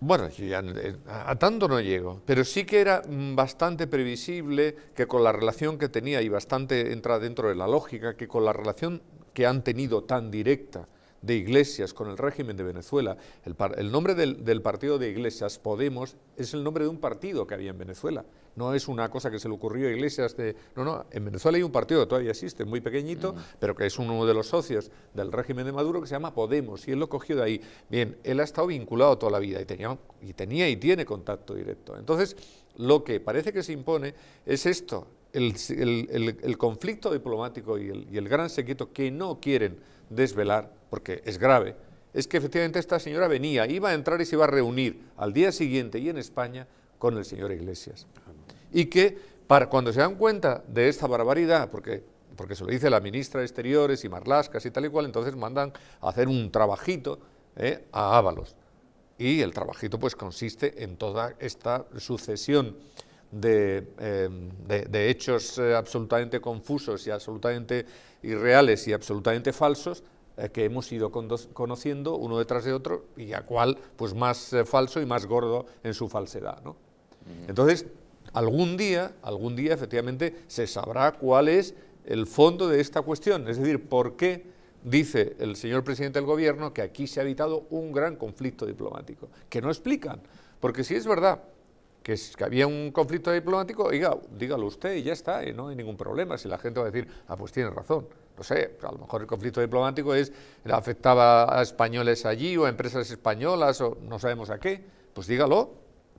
Bueno, eh, a tanto no llego, pero sí que era mm, bastante previsible que con la relación que tenía, y bastante entra dentro de la lógica, que con la relación que han tenido tan directa de Iglesias con el régimen de Venezuela. El, nombre del, partido de Iglesias, Podemos, es el nombre de un partido que había en Venezuela. No es una cosa que se le ocurrió a Iglesias de... No, no, en Venezuela hay un partido que todavía existe, muy pequeñito, pero que es uno de los socios del régimen de Maduro que se llama Podemos y él lo cogió de ahí. Bien, él ha estado vinculado toda la vida y tenía y, tenía, y tiene contacto directo. Entonces, lo que parece que se impone es esto, el, conflicto diplomático y, y el gran secreto que no quieren desvelar porque es grave, es que efectivamente esta señora venía, iba a entrar y se iba a reunir al día siguiente y en España con el señor Iglesias. Y que para, cuando se dan cuenta de esta barbaridad, porque, se lo dice la ministra de Exteriores y Marlascas y tal y cual, entonces mandan a hacer un trabajito eh, a Ábalos. Y el trabajito pues consiste en toda esta sucesión de, em, hechos eh, absolutamente confusos y absolutamente irreales y absolutamente falsos eh, que hemos ido conociendo uno detrás de otro y a cuál pues más eh, falso y más gordo en su falsedad. Entonces, algún día, algún día efectivamente se sabrá cuál es el fondo de esta cuestión, es decir, por qué dice el señor presidente del gobierno que aquí se ha evitado un gran conflicto diplomático, que no explican, porque si es verdad que, había un conflicto diplomático, dígalo usted y ya está, y no hay ningún problema. Si la gente va a decir, ah, pues tiene razón. No sé, pues a lo mejor el conflicto diplomático es afectaba a españoles allí o a empresas españolas o no sabemos a qué. Pues dígalo,